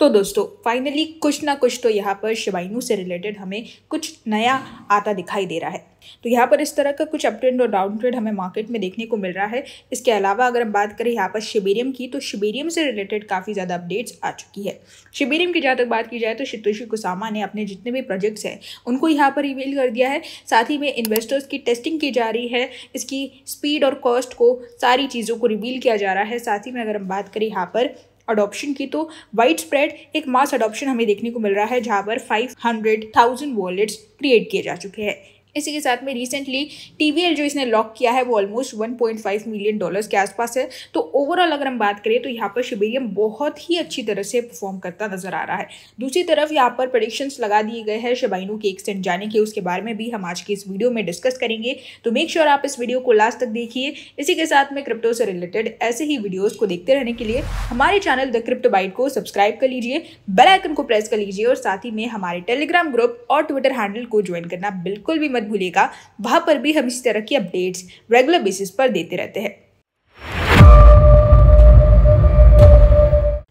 तो दोस्तों फाइनली कुछ ना कुछ तो यहाँ पर शिवाइनु से रिलेटेड हमें कुछ नया आता दिखाई दे रहा है तो यहाँ पर इस तरह का कुछ अपट्रेंड और डाउन ट्रेंड हमें मार्केट में देखने को मिल रहा है इसके अलावा अगर हम बात करें यहाँ पर शिबेरियम की तो शिबेरियम से रिलेटेड काफ़ी ज़्यादा अपडेट्स आ चुकी है शिबेरियम की जहाँ तक बात की जाए तो शितोषी कुसामा ने अपने जितने भी प्रोजेक्ट्स हैं उनको यहाँ पर रिवील कर दिया है साथ ही में इन्वेस्टर्स की टेस्टिंग की जा रही है इसकी स्पीड और कॉस्ट को सारी चीज़ों को रिवील किया जा रहा है साथ ही में अगर हम बात करें यहाँ पर अडोप्शन की तो वाइड स्प्रेड एक मास अडोप्शन हमें देखने को मिल रहा है जहाँ पर five hundred thousand wallets create किए जा चुके हैं इसी के साथ में रिसेंटली एल जो इसने लॉक किया है वो ऑलमोस्ट 1.5 मिलियन डॉलर्स के आसपास है तो ओवरऑल अगर हम बात करें तो यहाँ पर शिबेरियम बहुत ही अच्छी तरह से परफॉर्म करता नजर आ रहा है दूसरी तरफ यहाँ पर प्रडिक्शंस लगा दिए गए हैं शबाइनों के एक्सटेंड जाने के उसके बारे में भी हम आज की इस वीडियो में डिस्कस करेंगे तो मेक श्योर sure आप इस वीडियो को लास्ट तक देखिए इसी के साथ में क्रिप्टो से रिलेटेड ऐसे ही वीडियोज़ को देखते रहने के लिए हमारे चैनल द क्रिप्टो बाइट को सब्सक्राइब कर लीजिए बेलाइकन को प्रेस कर लीजिए और साथ ही में हमारे टेलीग्राम ग्रुप और ट्विटर हैंडल को ज्वाइन करना बिल्कुल भी मत भूलिएगा वहाँ पर भी हम इस तरह की अपडेट्स रेगुलर बेसिस पर देते रहते हैं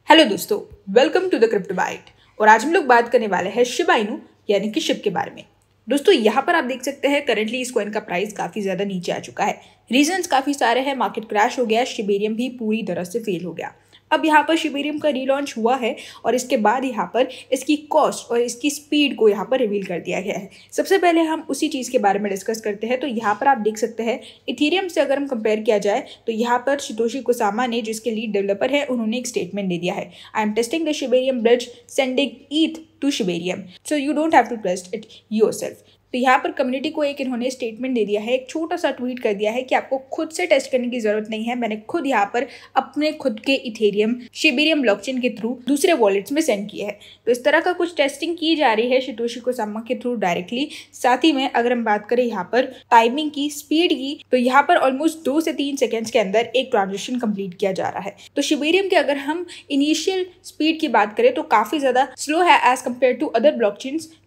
हेलो दोस्तों welcome to the crypto byte और आज हम लोग बात करने वाले हैं शिबाइनु यानी कि शिप के बारे में दोस्तों यहाँ पर आप देख सकते हैं करेंटली इस कॉइन का प्राइस काफ़ी ज़्यादा नीचे आ चुका है रीजंस काफ़ी सारे हैं मार्केट क्रैश हो गया शिबेरियम भी पूरी तरह से फेल हो गया अब यहाँ पर शिबेरियम का रीलॉन्च हुआ है और इसके बाद यहाँ पर इसकी कॉस्ट और इसकी स्पीड को यहाँ पर रिवील कर दिया गया है सबसे पहले हम उसी चीज़ के बारे में डिस्कस करते हैं तो यहाँ पर आप देख सकते हैं इथेरियम से अगर हम कंपेयर किया जाए तो यहाँ पर शितोशी कुसामा ने जिसके लीड डेवलपर है उन्होंने एक स्टेटमेंट दे दिया है I am testing the Shibarium bridge sending ETH to Shibarium so you don't have to trust it your तो यहाँ पर कम्युनिटी को एक इन्होंने स्टेटमेंट दे दिया है एक छोटा सा ट्वीट कर दिया है कि आपको खुद से टेस्ट करने की ज़रूरत नहीं है मैंने खुद यहाँ पर अपने खुद के इथेरियम शिबेरियम ब्लॉकचेन के थ्रू दूसरे वॉलेट्स में सेंड किया है तो इस तरह का कुछ टेस्टिंग की जा रही है शितोशी सामा के थ्रू डायरेक्टली साथ ही में अगर हम बात करें यहाँ पर टाइमिंग की स्पीड की तो यहाँ पर ऑलमोस्ट दो से तीन सेकेंड्स के अंदर एक ट्रांजेक्शन कंप्लीट किया जा रहा है तो शिबेरियम के अगर हम इनिशियल स्पीड की बात करें तो काफ़ी ज़्यादा स्लो है as compared to other block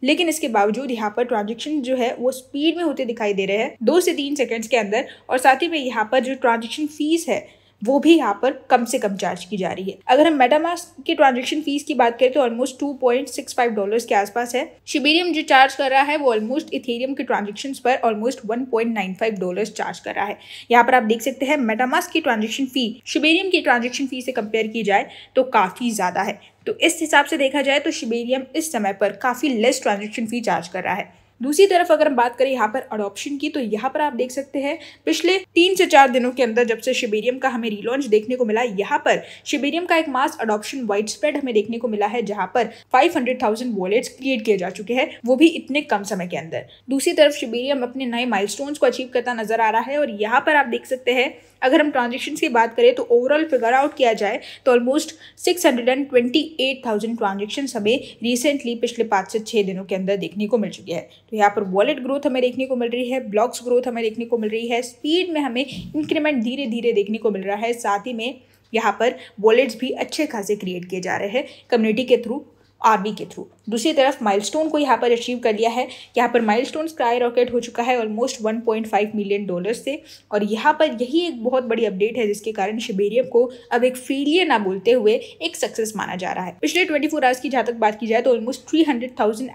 लेकिन इसके बावजूद यहाँ पर ट्रांजेक्शन ट्रांजेक्शन जो है वो स्पीड में होते दिखाई दे रहे हैं दो से तीन सेकेंड्स के अंदर और साथ ही में यहाँ पर जो ट्रांजेक्शन फीस है वो भी यहाँ पर कम से कम चार्ज की जा रही है अगर हम मेटामास्क के ट्रांजेक्शन फीस की बात करें तो almost two point six five dollar के आसपास है शिबेरियम जो चार्ज कर रहा है वो ऑलमोस्ट इथेरियम के ट्रांजेक्शन पर almost one point nine five dollar charge कर रहा है यहाँ पर आप देख सकते हैं मेटामास्क की ट्रांजेक्शन फी शिबेरियम की ट्रांजेक्शन फी से कंपेयर की जाए तो काफ़ी ज़्यादा है तो इस हिसाब से देखा जाए तो शिबेरियम इस समय पर काफ़ी लेस ट्रांजेक्शन फी चार्ज कर रहा है दूसरी तरफ अगर हम बात करें यहाँ पर अडोप्शन की तो यहाँ पर आप देख सकते हैं पिछले तीन से चार दिनों के अंदर जब से शिबेरियम का हमें रिलॉन्च देखने को मिला यहाँ पर शिबेरियम का एक मास अडोप्शन वाइड स्प्रेड हमें देखने को मिला है जहाँ पर five hundred thousand wallets create किए जा चुके हैं वो भी इतने कम समय के अंदर दूसरी तरफ शिबेरियम अपने नए माइल को अचीव करता नजर आ रहा है और यहाँ पर आप देख सकते हैं अगर हम ट्रांजेक्शन की बात करें तो ओवरऑल फिगर आउट किया जाए तो almost six hundred and twenty eight thousand transaction हमें रिसेंटली पिछले पाँच से छः दिनों के अंदर देखने को मिल चुके हैं तो यहाँ पर वॉलेट ग्रोथ हमें देखने को मिल रही है ब्लॉक्स ग्रोथ हमें देखने को मिल रही है स्पीड में हमें इंक्रीमेंट धीरे धीरे देखने को मिल रहा है साथ ही में यहाँ पर वॉलेट्स भी अच्छे खासे क्रिएट किए जा रहे हैं कम्युनिटी के थ्रू आर्मी के थ्रू दूसरी तरफ माइलस्टोन को यहाँ पर अचीव कर लिया है यहाँ पर माइलस्टोन स्काई रॉकेट हो चुका है ऑलमोस्ट 1.5 मिलियन डॉलर से और यहाँ पर यही एक बहुत बड़ी अपडेट है जिसके कारण शिबेरियम को अब एक फेलियर ना बोलते हुए एक सक्सेस माना जा रहा है पिछले 24 आवर्स की जहाँ तक बात की जाए तो ऑलमोस्ट थ्री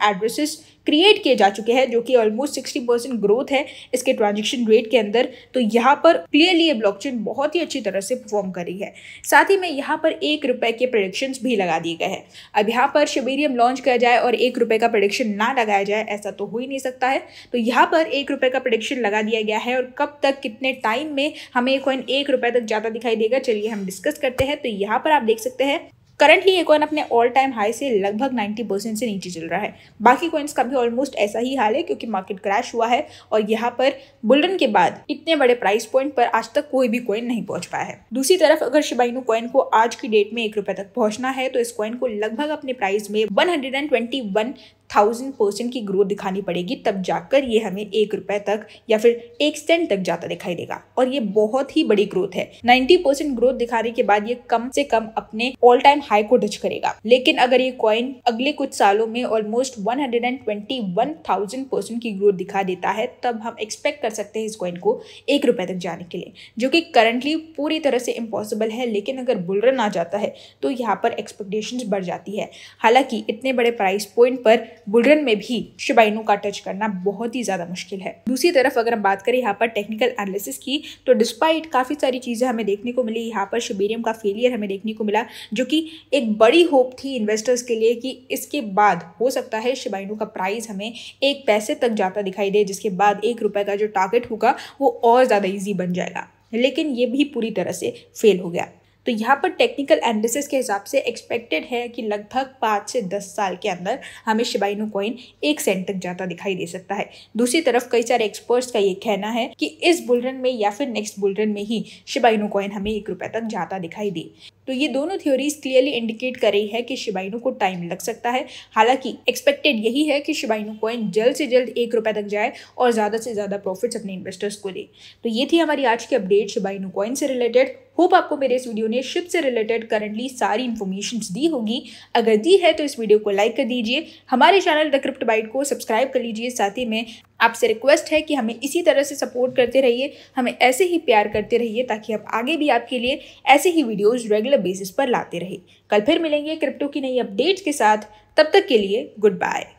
एड्रेसेस क्रिएट किए जा चुके हैं जो कि ऑलमोस्ट सिक्सटी परसेंट ग्रोथ है इसके ट्रांजेक्शन रेट के अंदर तो यहाँ पर क्लियरली ये ब्लॉक बहुत ही अच्छी तरह से परफॉर्म कर रही है साथ ही में यहाँ पर एक रुपए के प्रोडिक्शंस भी लगा दिए गए हैं अब यहाँ पर शबेरियम लॉन्च किया जाए और एक रुपए का प्रोडिक्शन ना लगाया जाए ऐसा तो हो ही नहीं सकता है तो यहाँ पर एक रुपए का प्रोडिक्शन लगा दिया गया है और कब तक कितने टाइम में हमें कॉइन एक रुपए तक ज़्यादा दिखाई देगा चलिए हम डिस्कस करते हैं तो यहाँ पर आप देख सकते हैं करंटली ये कॉइन अपने ऑल टाइम हाई से लगभग 90 परसेंट से नीचे चल रहा है बाकी कॉइन्स का भी ऑलमोस्ट ऐसा ही हाल है क्योंकि मार्केट क्रैश हुआ है और यहाँ पर बुलडन के बाद इतने बड़े प्राइस पॉइंट पर आज तक कोई भी कॉइन नहीं पहुंच पाया है दूसरी तरफ अगर शिबाइनू कॉइन को आज की डेट में एक रुपए तक पहुंचना है तो इस कॉइन को लगभग अपने प्राइस में वन थाउजेंड परसेंट की ग्रोथ दिखानी पड़ेगी तब जाकर ये हमें एक रुपए तक या फिर एक सेंट तक जाता दिखाई देगा और ये बहुत ही बड़ी ग्रोथ है नाइन्टी परसेंट ग्रोथ दिखाने के बाद ये कम से कम अपने ऑल टाइम हाई को टच करेगा लेकिन अगर ये कॉइन अगले कुछ सालों में almost one hundred and twenty one thousand percent की ग्रोथ दिखा देता है तब हम एक्सपेक्ट कर सकते हैं इस कॉइन को एक रुपए तक जाने के लिए जो कि करंटली पूरी तरह से इम्पॉसिबल है लेकिन अगर बुलरन आ जाता है तो यहाँ पर एक्सपेक्टेशन बढ़ जाती है हालांकि इतने बड़े प्राइस पॉइंट पर बुलरन में भी शिबाइनू का टच करना बहुत ही ज़्यादा मुश्किल है दूसरी तरफ अगर हम बात करें यहाँ पर टेक्निकल एनालिसिस की तो डिस्पाइट काफ़ी सारी चीज़ें हमें देखने को मिली यहाँ पर शिबेरियम का फेलियर हमें देखने को मिला जो कि एक बड़ी होप थी इन्वेस्टर्स के लिए कि इसके बाद हो सकता है शिबाइनू का प्राइस हमें एक पैसे तक जाता दिखाई दे जिसके बाद एक रुपये का जो टारगेट होगा वो और ज़्यादा ईजी बन जाएगा लेकिन ये भी पूरी तरह से फेल हो गया तो यहाँ पर टेक्निकल एनालिसिस के हिसाब से एक्सपेक्टेड है कि लगभग पाँच से दस साल के अंदर हमें शिबाइनो कॉइन एक सेंट तक जाता दिखाई दे सकता है दूसरी तरफ कई सारे एक्सपर्ट्स का ये कहना है कि इस बुलरन में या फिर नेक्स्ट बुलरन में ही शिबाइनो कॉइन हमें एक रुपये तक जाता दिखाई दे तो ये दोनों थ्योरीज क्लियरली इंडिकेट कर रही है कि शिबाइनो को टाइम लग सकता है हालांकि एक्सपेक्टेड यही है कि शिबाइनो कॉइन जल्द से जल्द एक रुपये तक जाए और ज़्यादा से ज़्यादा प्रॉफिट्स अपने इन्वेस्टर्स को दे तो ये थी हमारी आज की अपडेट शिबाइनो कॉइन से रिलेटेड होप आपको मेरे इस वीडियो ने शिप से रिलेटेड करंटली सारी इन्फॉर्मेशन दी होगी अगर दी है तो इस वीडियो को लाइक कर दीजिए हमारे चैनल द क्रिप्ट बाइट को सब्सक्राइब कर लीजिए साथ ही में आपसे रिक्वेस्ट है कि हमें इसी तरह से सपोर्ट करते रहिए हमें ऐसे ही प्यार करते रहिए ताकि हम आगे भी आपके लिए ऐसे ही वीडियोस रेगुलर बेसिस पर लाते रहे कल फिर मिलेंगे क्रिप्टो की नई अपडेट्स के साथ तब तक के लिए गुड बाय